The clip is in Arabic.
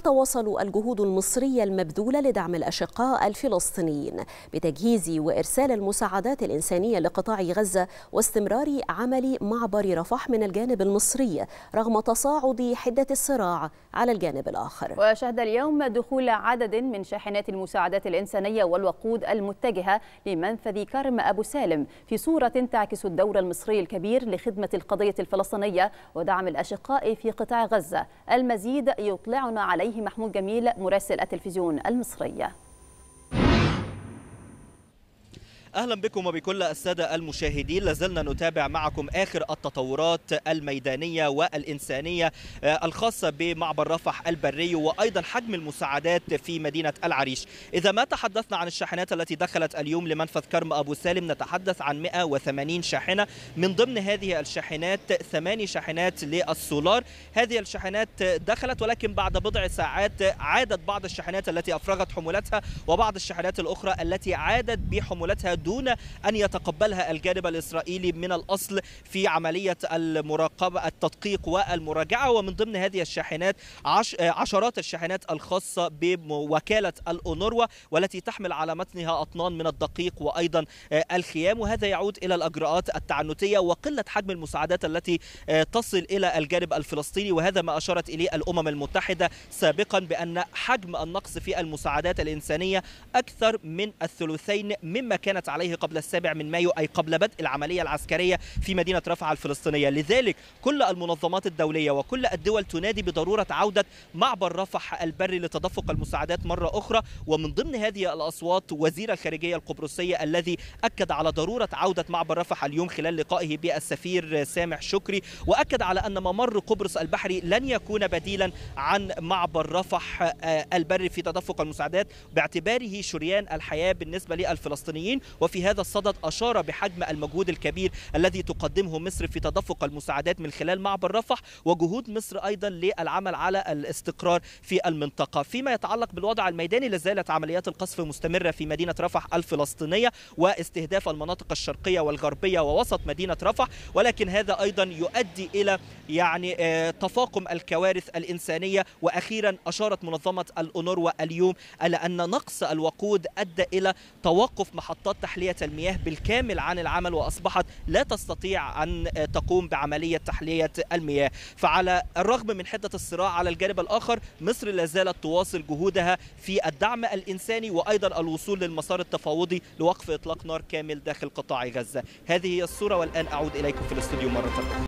تتواصل الجهود المصرية المبذولة لدعم الأشقاء الفلسطينيين بتجهيز وإرسال المساعدات الإنسانية لقطاع غزة واستمرار عمل معبر رفح من الجانب المصري رغم تصاعد حدة الصراع على الجانب الآخر وشهد اليوم دخول عدد من شاحنات المساعدات الإنسانية والوقود المتجهة لمنفذ كرم أبو سالم في صورة تعكس الدور المصري الكبير لخدمة القضية الفلسطينية ودعم الأشقاء في قطاع غزة المزيد يطلعنا عليه عليه محمود جميل مراسل التلفزيون المصرية اهلا بكم وبكل الساده المشاهدين لازلنا نتابع معكم اخر التطورات الميدانيه والانسانيه آه، الخاصه بمعبر رفح البري وايضا حجم المساعدات في مدينه العريش اذا ما تحدثنا عن الشاحنات التي دخلت اليوم لمنفذ كرم ابو سالم نتحدث عن 180 شاحنه من ضمن هذه الشاحنات ثماني شاحنات للسولار هذه الشاحنات دخلت ولكن بعد بضع ساعات عادت بعض الشاحنات التي افرغت حمولتها وبعض الشاحنات الاخرى التي عادت بحمولتها دون أن يتقبلها الجانب الإسرائيلي من الأصل في عملية المراقبة التدقيق والمراجعة ومن ضمن هذه الشاحنات عش... عشرات الشاحنات الخاصة بوكالة الأونروا والتي تحمل على متنها أطنان من الدقيق وأيضا آه، الخيام وهذا يعود إلى الأجراءات التعنتية وقلة حجم المساعدات التي آه، تصل إلى الجانب الفلسطيني وهذا ما أشارت إليه الأمم المتحدة سابقا بأن حجم النقص في المساعدات الإنسانية أكثر من الثلثين مما كانت عليه قبل السابع من مايو أي قبل بدء العملية العسكرية في مدينة رفح الفلسطينية لذلك كل المنظمات الدولية وكل الدول تنادي بضرورة عودة معبر رفح البري لتدفق المساعدات مرة أخرى ومن ضمن هذه الأصوات وزير الخارجية القبرصية الذي أكد على ضرورة عودة معبر رفح اليوم خلال لقائه بالسفير سامح شكري وأكد على أن ممر قبرص البحري لن يكون بديلا عن معبر رفح آه، البري في تدفق المساعدات باعتباره شريان الحياة بالنسبة للفلسطينيين وفي هذا الصدد أشار بحجم المجهود الكبير الذي تقدمه مصر في تدفق المساعدات من خلال معبر رفح وجهود مصر أيضا للعمل على الاستقرار في المنطقة فيما يتعلق بالوضع الميداني لازالت عمليات القصف مستمرة في مدينة رفح الفلسطينية واستهداف المناطق الشرقية والغربية ووسط مدينة رفح ولكن هذا أيضا يؤدي إلى يعني آه، تفاقم الكوارث الإنسانية وأخيرا أشارت منظمة الأونروا اليوم على أن نقص الوقود أدى إلى توقف محطات تحلية المياه بالكامل عن العمل وأصبحت لا تستطيع أن تقوم بعملية تحلية المياه فعلى الرغم من حدة الصراع على الجانب الآخر مصر لا زالت تواصل جهودها في الدعم الإنساني وأيضا الوصول للمسار التفاوضي لوقف إطلاق نار كامل داخل قطاع غزة هذه هي الصورة والآن أعود إليكم في الاستوديو مرة أخرى